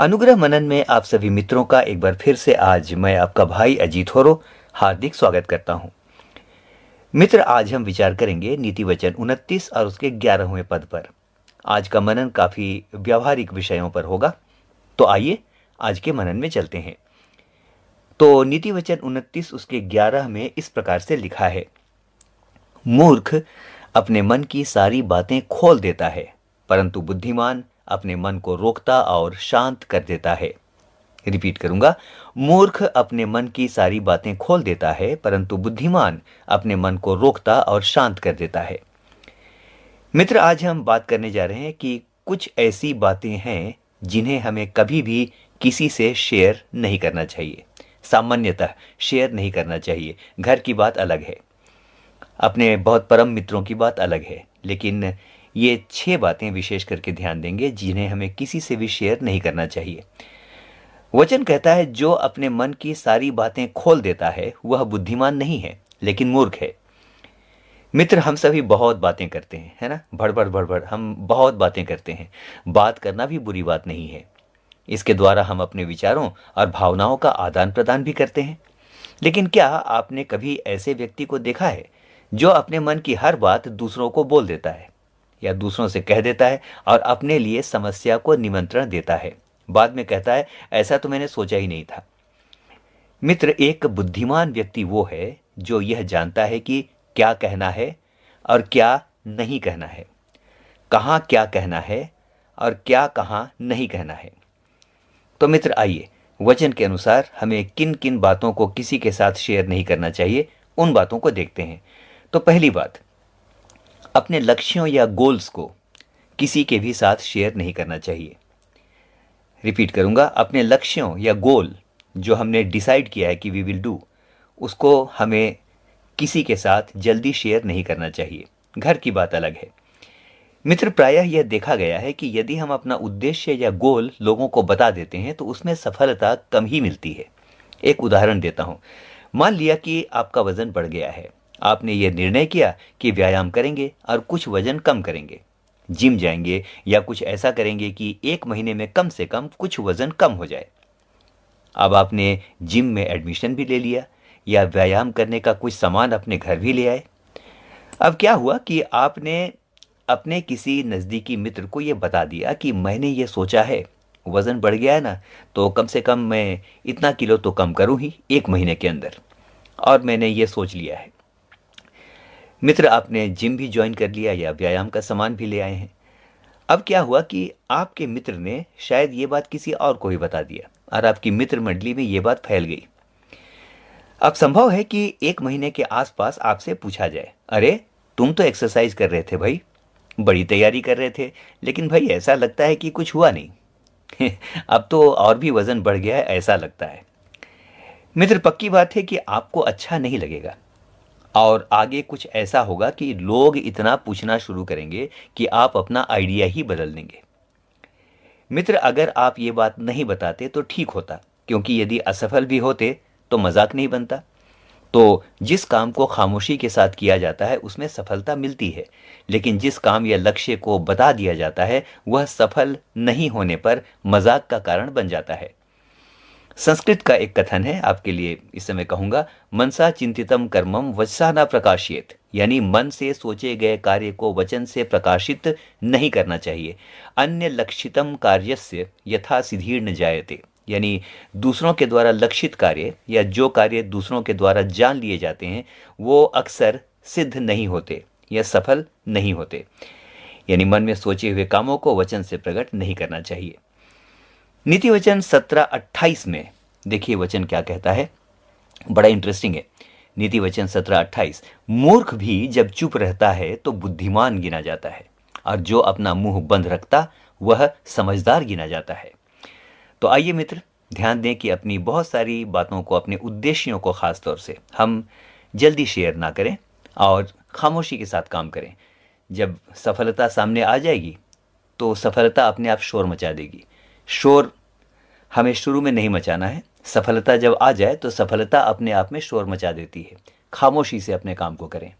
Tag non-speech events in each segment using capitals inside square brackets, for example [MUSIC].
अनुग्रह मनन में आप सभी मित्रों का एक बार फिर से आज मैं आपका भाई अजीत होरो हार्दिक स्वागत करता हूं मित्र आज हम विचार करेंगे नीति वचन उनतीस और उसके ग्यारहवें पद पर आज का मनन काफी व्यावहारिक विषयों पर होगा तो आइए आज के मनन में चलते हैं तो नीति वचन उनतीस उसके ग्यारह में इस प्रकार से लिखा है मूर्ख अपने मन की सारी बातें खोल देता है परंतु बुद्धिमान अपने मन को रोकता और शांत कर देता है रिपीट करूंगा मूर्ख अपने मन की सारी बातें खोल देता है परंतु बुद्धिमान अपने मन को रोकता और शांत कर देता है मित्र आज हम बात करने जा रहे हैं कि कुछ ऐसी बातें हैं जिन्हें हमें कभी भी किसी से शेयर नहीं करना चाहिए सामान्यतः शेयर नहीं करना चाहिए घर की बात अलग है अपने बहुत परम मित्रों की बात अलग है लेकिन ये छह बातें विशेष करके ध्यान देंगे जिन्हें हमें किसी से भी शेयर नहीं करना चाहिए वचन कहता है जो अपने मन की सारी बातें खोल देता है वह बुद्धिमान नहीं है लेकिन मूर्ख है मित्र हम सभी बहुत बातें करते हैं है ना भड़बड़ भड़बड़ हम बहुत बातें करते हैं बात करना भी बुरी बात नहीं है इसके द्वारा हम अपने विचारों और भावनाओं का आदान प्रदान भी करते हैं लेकिन क्या आपने कभी ऐसे व्यक्ति को देखा है जो अपने मन की हर बात दूसरों को बोल देता है या दूसरों से कह देता है और अपने लिए समस्या को निमंत्रण देता है बाद में कहता है ऐसा तो मैंने सोचा ही नहीं था मित्र एक बुद्धिमान व्यक्ति वो है जो यह जानता है कि क्या कहना है और क्या नहीं कहना है कहाँ क्या कहना है और क्या कहाँ नहीं कहना है तो मित्र आइए वचन के अनुसार हमें किन किन बातों को किसी के साथ शेयर नहीं करना चाहिए उन बातों को देखते हैं तो पहली बात अपने लक्ष्यों या गोल्स को किसी के भी साथ शेयर नहीं करना चाहिए रिपीट करूँगा अपने लक्ष्यों या गोल जो हमने डिसाइड किया है कि वी विल डू उसको हमें किसी के साथ जल्दी शेयर नहीं करना चाहिए घर की बात अलग है मित्र प्रायः यह देखा गया है कि यदि हम अपना उद्देश्य या गोल लोगों को बता देते हैं तो उसमें सफलता कम ही मिलती है एक उदाहरण देता हूँ मान लिया कि आपका वजन बढ़ गया है आपने ये निर्णय किया कि व्यायाम करेंगे और कुछ वजन कम करेंगे जिम जाएंगे या कुछ ऐसा करेंगे कि एक महीने में कम से कम कुछ वजन कम हो जाए अब आपने जिम में एडमिशन भी ले लिया या व्यायाम करने का कुछ सामान अपने घर भी ले आए अब क्या हुआ कि आपने अपने किसी नज़दीकी मित्र को ये बता दिया कि मैंने ये सोचा है वज़न बढ़ गया है ना तो कम से कम मैं इतना किलो तो कम करूँ ही एक महीने के अंदर और मैंने ये सोच लिया है मित्र आपने जिम भी ज्वाइन कर लिया या व्यायाम का सामान भी ले आए हैं अब क्या हुआ कि आपके मित्र ने शायद ये बात किसी और को ही बता दिया और आपकी मित्र मंडली में ये बात फैल गई अब संभव है कि एक महीने के आसपास आपसे पूछा जाए अरे तुम तो एक्सरसाइज कर रहे थे भाई बड़ी तैयारी कर रहे थे लेकिन भाई ऐसा लगता है कि कुछ हुआ नहीं [LAUGHS] अब तो और भी वजन बढ़ गया है ऐसा लगता है मित्र पक्की बात है कि आपको अच्छा नहीं लगेगा और आगे कुछ ऐसा होगा कि लोग इतना पूछना शुरू करेंगे कि आप अपना आइडिया ही बदल देंगे मित्र अगर आप ये बात नहीं बताते तो ठीक होता क्योंकि यदि असफल भी होते तो मजाक नहीं बनता तो जिस काम को खामोशी के साथ किया जाता है उसमें सफलता मिलती है लेकिन जिस काम या लक्ष्य को बता दिया जाता है वह सफल नहीं होने पर मजाक का कारण बन जाता है संस्कृत का एक कथन है आपके लिए इस समय कहूंगा मनसा चिंतितम कर्मम वचसा न प्रकाशित यानी मन से सोचे गए कार्य को वचन से प्रकाशित नहीं करना चाहिए अन्य लक्षितम कार्य से यथा सिधीर न जायते यानी दूसरों के द्वारा लक्षित कार्य या जो कार्य दूसरों के द्वारा जान लिए जाते हैं वो अक्सर सिद्ध नहीं होते या सफल नहीं होते यानी मन में सोचे हुए कामों को वचन से प्रकट नहीं करना चाहिए नीति वचन सत्रह अट्ठाईस में देखिए वचन क्या कहता है बड़ा इंटरेस्टिंग है नीति वचन सत्रह अट्ठाईस मूर्ख भी जब चुप रहता है तो बुद्धिमान गिना जाता है और जो अपना मुंह बंद रखता वह समझदार गिना जाता है तो आइए मित्र ध्यान दें कि अपनी बहुत सारी बातों को अपने उद्देश्यों को ख़ास तौर से हम जल्दी शेयर ना करें और खामोशी के साथ काम करें जब सफलता सामने आ जाएगी तो सफलता अपने आप शोर मचा देगी शोर हमें शुरू में नहीं मचाना है सफलता जब आ जाए तो सफलता अपने आप में शोर मचा देती है खामोशी से अपने काम को करें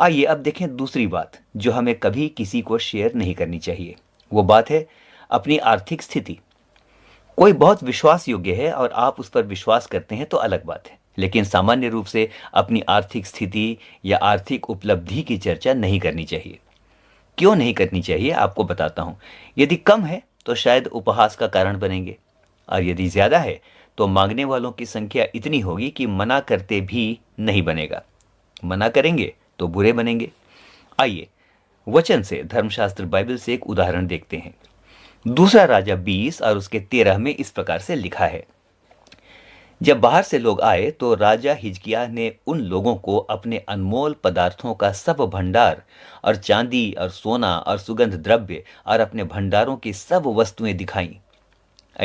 आइए अब देखें दूसरी बात जो हमें कभी किसी को शेयर नहीं करनी चाहिए वो बात है अपनी आर्थिक स्थिति कोई बहुत विश्वास योग्य है और आप उस पर विश्वास करते हैं तो अलग बात है लेकिन सामान्य रूप से अपनी आर्थिक स्थिति या आर्थिक उपलब्धि की चर्चा नहीं करनी चाहिए क्यों नहीं करनी चाहिए आपको बताता हूं यदि कम है तो शायद उपहास का कारण बनेंगे और यदि ज़्यादा है तो मांगने वालों की संख्या इतनी होगी कि मना करते भी नहीं बनेगा मना करेंगे तो बुरे बनेंगे आइए वचन से धर्मशास्त्र बाइबल से एक उदाहरण देखते हैं दूसरा राजा बीस और उसके तेरह में इस प्रकार से लिखा है जब बाहर से लोग आए तो राजा हिजकिया ने उन लोगों को अपने अनमोल पदार्थों का सब भंडार और चांदी और सोना और सुगंध द्रव्य और अपने भंडारों की सब वस्तुएं दिखाई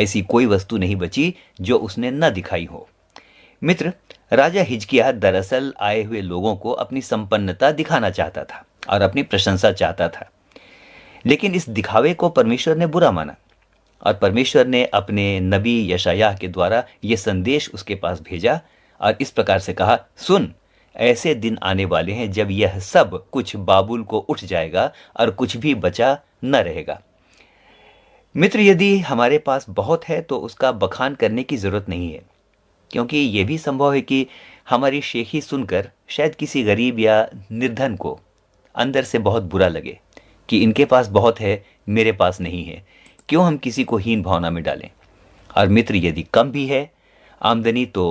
ऐसी कोई वस्तु नहीं बची जो उसने न दिखाई हो मित्र राजा हिजकिया दरअसल आए हुए लोगों को अपनी संपन्नता दिखाना चाहता था और अपनी प्रशंसा चाहता था लेकिन इस दिखावे को परमेश्वर ने बुरा माना और परमेश्वर ने अपने नबी यशायाह के द्वारा ये संदेश उसके पास भेजा और इस प्रकार से कहा सुन ऐसे दिन आने वाले हैं जब यह सब कुछ बाबुल को उठ जाएगा और कुछ भी बचा न रहेगा मित्र यदि हमारे पास बहुत है तो उसका बखान करने की ज़रूरत नहीं है क्योंकि यह भी संभव है कि हमारी शेखी सुनकर शायद किसी गरीब या निर्धन को अंदर से बहुत बुरा लगे कि इनके पास बहुत है मेरे पास नहीं है क्यों हम किसी को हीन भावना में डालें और मित्र यदि कम भी है आमदनी तो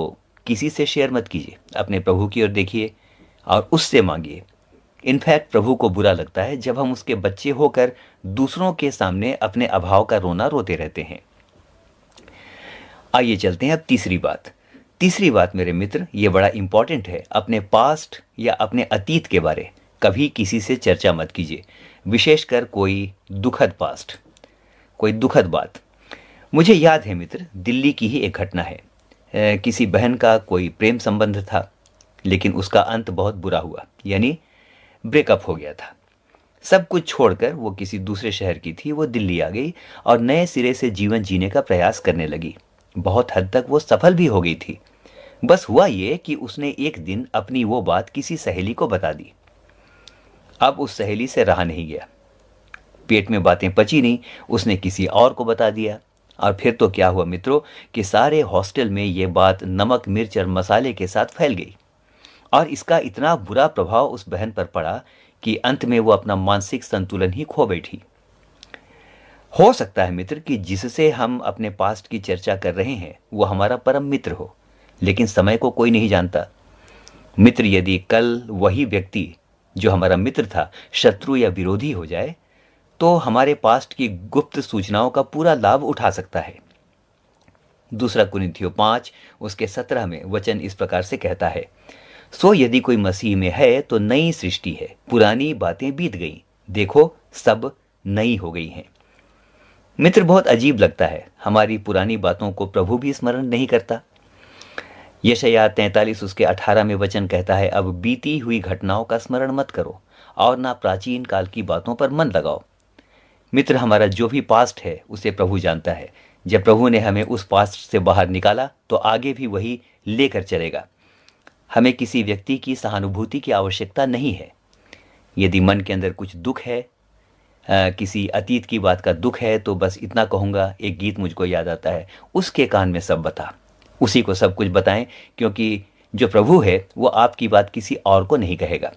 किसी से शेयर मत कीजिए अपने प्रभु की ओर देखिए और उससे मांगिए इनफैक्ट प्रभु को बुरा लगता है जब हम उसके बच्चे होकर दूसरों के सामने अपने अभाव का रोना रोते रहते हैं आइए चलते हैं अब तीसरी बात तीसरी बात मेरे मित्र ये बड़ा इंपॉर्टेंट है अपने पास्ट या अपने अतीत के बारे कभी किसी से चर्चा मत कीजिए विशेषकर कोई दुखद पास्ट कोई दुखद बात मुझे याद है मित्र दिल्ली की ही एक घटना है ए, किसी बहन का कोई प्रेम संबंध था लेकिन उसका अंत बहुत बुरा हुआ यानी ब्रेकअप हो गया था सब कुछ छोड़कर वो किसी दूसरे शहर की थी वो दिल्ली आ गई और नए सिरे से जीवन जीने का प्रयास करने लगी बहुत हद तक वो सफल भी हो गई थी बस हुआ ये कि उसने एक दिन अपनी वो बात किसी सहेली को बता दी अब उस सहेली से रहा नहीं गया पेट में बातें पची नहीं उसने किसी और को बता दिया और फिर तो क्या हुआ मित्रों कि सारे हॉस्टल में ये बात नमक मिर्च और मसाले के साथ फैल गई और इसका इतना बुरा प्रभाव उस बहन पर पड़ा कि अंत में वो अपना मानसिक संतुलन ही खो बैठी हो सकता है मित्र कि जिससे हम अपने पास्ट की चर्चा कर रहे हैं वो हमारा परम मित्र हो लेकिन समय को कोई नहीं जानता मित्र यदि कल वही व्यक्ति जो हमारा मित्र था शत्रु या विरोधी हो जाए तो हमारे पास्ट की गुप्त सूचनाओं का पूरा लाभ उठा सकता है दूसरा कुनिथियो पांच उसके सत्रह में वचन इस प्रकार से कहता है सो यदि कोई मसीह में है तो नई सृष्टि है पुरानी बातें बीत गई देखो सब नई हो गई हैं मित्र बहुत अजीब लगता है हमारी पुरानी बातों को प्रभु भी स्मरण नहीं करता यशया तैतालीस उसके अठारह में वचन कहता है अब बीती हुई घटनाओं का स्मरण मत करो और ना प्राचीन काल की बातों पर मन लगाओ मित्र हमारा जो भी पास्ट है उसे प्रभु जानता है जब प्रभु ने हमें उस पास्ट से बाहर निकाला तो आगे भी वही लेकर चलेगा हमें किसी व्यक्ति की सहानुभूति की आवश्यकता नहीं है यदि मन के अंदर कुछ दुख है आ, किसी अतीत की बात का दुख है तो बस इतना कहूँगा एक गीत मुझको याद आता है उसके कान में सब बता उसी को सब कुछ बताएं क्योंकि जो प्रभु है वो आपकी बात किसी और को नहीं कहेगा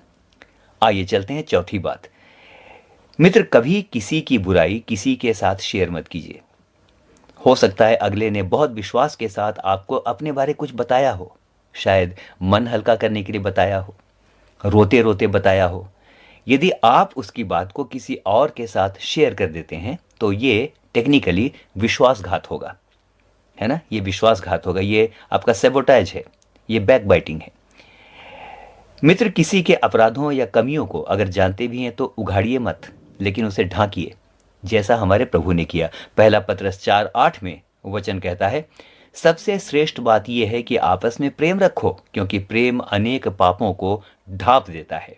आइए चलते हैं चौथी बात मित्र कभी किसी की बुराई किसी के साथ शेयर मत कीजिए हो सकता है अगले ने बहुत विश्वास के साथ आपको अपने बारे कुछ बताया हो शायद मन हल्का करने के लिए बताया हो रोते रोते बताया हो यदि आप उसकी बात को किसी और के साथ शेयर कर देते हैं तो ये टेक्निकली विश्वासघात होगा है ना ये विश्वासघात होगा ये आपका सेबोटाइज है ये बैक बाइटिंग है मित्र किसी के अपराधों या कमियों को अगर जानते भी हैं तो उघाड़िए मत लेकिन उसे ढांकिए जैसा हमारे प्रभु ने किया पहला पत्रस चार आठ में वचन कहता है सबसे श्रेष्ठ बात यह है कि आपस में प्रेम रखो क्योंकि प्रेम अनेक पापों को ढांप देता है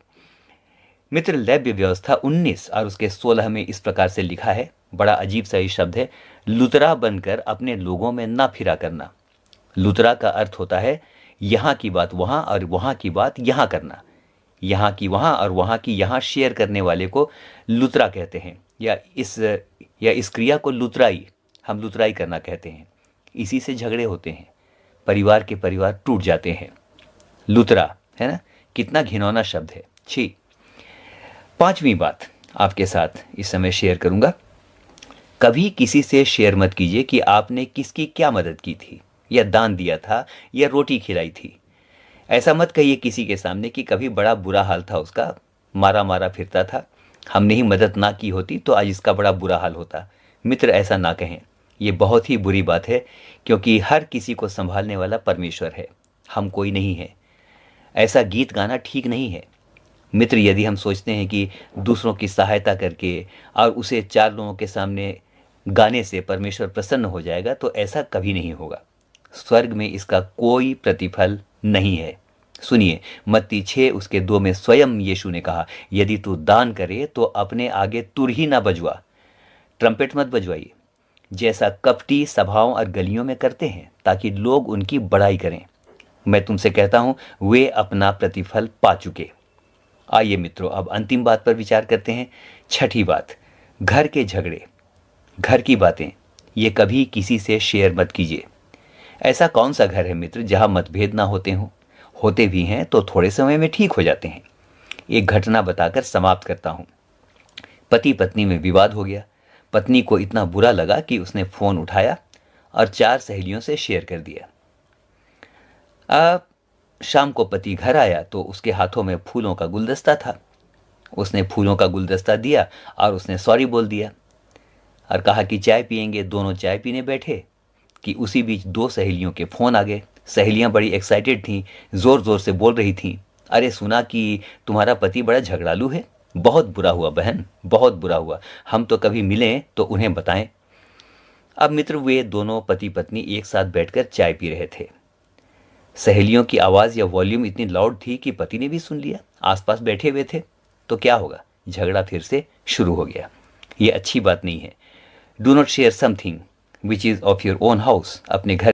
मित्र लैब्य व्यवस्था 19 और उसके 16 में इस प्रकार से लिखा है बड़ा अजीब सा ही शब्द है लुतरा बनकर अपने लोगों में ना फिरा करना लुतरा का अर्थ होता है यहाँ की बात वहाँ और वहाँ की बात यहाँ करना यहाँ की वहाँ और वहाँ की यहाँ शेयर करने वाले को लुतरा कहते हैं या इस या इस क्रिया को लुतराई हम लुतराई करना कहते हैं इसी से झगड़े होते हैं परिवार के परिवार टूट जाते हैं लुतरा है ना कितना घिनौना शब्द है छी पांचवी बात आपके साथ इस समय शेयर करूंगा कभी किसी से शेयर मत कीजिए कि आपने किसकी क्या मदद की थी या दान दिया था या रोटी खिलाई थी ऐसा मत कहिए किसी के सामने कि कभी बड़ा बुरा हाल था उसका मारा मारा फिरता था हमने ही मदद ना की होती तो आज इसका बड़ा बुरा हाल होता मित्र ऐसा ना कहें ये बहुत ही बुरी बात है क्योंकि हर किसी को संभालने वाला परमेश्वर है हम कोई नहीं है ऐसा गीत गाना ठीक नहीं है मित्र यदि हम सोचते हैं कि दूसरों की सहायता करके और उसे चार लोगों के सामने गाने से परमेश्वर प्रसन्न हो जाएगा तो ऐसा कभी नहीं होगा स्वर्ग में इसका कोई प्रतिफल नहीं है सुनिए मत्ती छे उसके दो में स्वयं यीशु ने कहा यदि तू दान करे तो अपने आगे तुर ही ना बजवा ट्रम्पेट मत बजवाइए जैसा कपटी सभाओं और गलियों में करते हैं ताकि लोग उनकी बड़ाई करें मैं तुमसे कहता हूं वे अपना प्रतिफल पा चुके आइए मित्रों अब अंतिम बात पर विचार करते हैं छठी बात घर के झगड़े घर की बातें ये कभी किसी से शेयर मत कीजिए ऐसा कौन सा घर है मित्र जहाँ मतभेद ना होते हों होते भी हैं तो थोड़े समय में ठीक हो जाते हैं एक घटना बताकर समाप्त करता हूँ पति पत्नी में विवाद हो गया पत्नी को इतना बुरा लगा कि उसने फ़ोन उठाया और चार सहेलियों से शेयर कर दिया अब शाम को पति घर आया तो उसके हाथों में फूलों का गुलदस्ता था उसने फूलों का गुलदस्ता दिया और उसने सॉरी बोल दिया और कहा कि चाय पियेंगे दोनों चाय पीने बैठे कि उसी बीच दो सहेलियों के फ़ोन आ गए सहेलियां बड़ी एक्साइटेड थीं ज़ोर ज़ोर से बोल रही थीं अरे सुना कि तुम्हारा पति बड़ा झगड़ालू है बहुत बुरा हुआ बहन बहुत बुरा हुआ हम तो कभी मिलें तो उन्हें बताएं अब मित्र वे दोनों पति पत्नी एक साथ बैठकर चाय पी रहे थे सहेलियों की आवाज़ या वॉल्यूम इतनी लाउड थी कि पति ने भी सुन लिया आसपास बैठे हुए थे तो क्या होगा झगड़ा फिर से शुरू हो गया ये अच्छी बात नहीं है do not share something which is of your own house अपने घर